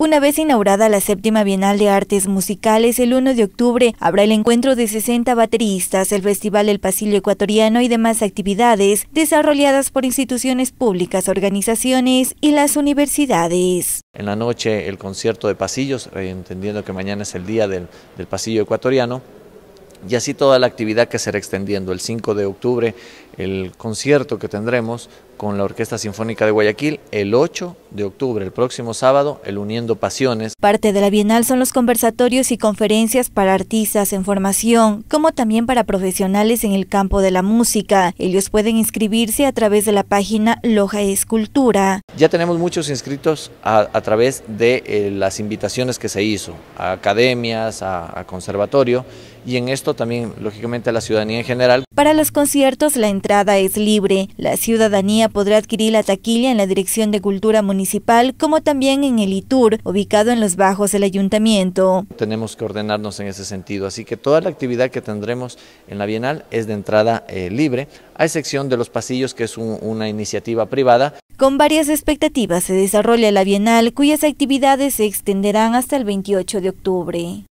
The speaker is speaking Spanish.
Una vez inaugurada la séptima Bienal de Artes Musicales, el 1 de octubre habrá el encuentro de 60 bateristas, el Festival del Pasillo Ecuatoriano y demás actividades desarrolladas por instituciones públicas, organizaciones y las universidades. En la noche el concierto de pasillos, eh, entendiendo que mañana es el día del, del pasillo ecuatoriano, y así toda la actividad que será extendiendo. El 5 de octubre el concierto que tendremos con la Orquesta Sinfónica de Guayaquil, el 8 de octubre, el próximo sábado, el Uniendo Pasiones. Parte de la Bienal son los conversatorios y conferencias para artistas en formación, como también para profesionales en el campo de la música. Ellos pueden inscribirse a través de la página Loja Escultura. Ya tenemos muchos inscritos a, través de eh, las invitaciones que se hizo, a academias, a, a conservatorio, y en esto también, lógicamente, a la ciudadanía en general. Para los conciertos, la entrada es libre. La ciudadanía podrá adquirir la taquilla en la Dirección de Cultura Municipal, como también en el ITUR, ubicado en los bajos del ayuntamiento. Tenemos que ordenarnos en ese sentido, así que toda la actividad que tendremos en la Bienal es de entrada eh, libre, a excepción de los pasillos, que es una iniciativa privada. Con varias expectativas se desarrolla la Bienal, cuyas actividades se extenderán hasta el 28 de octubre.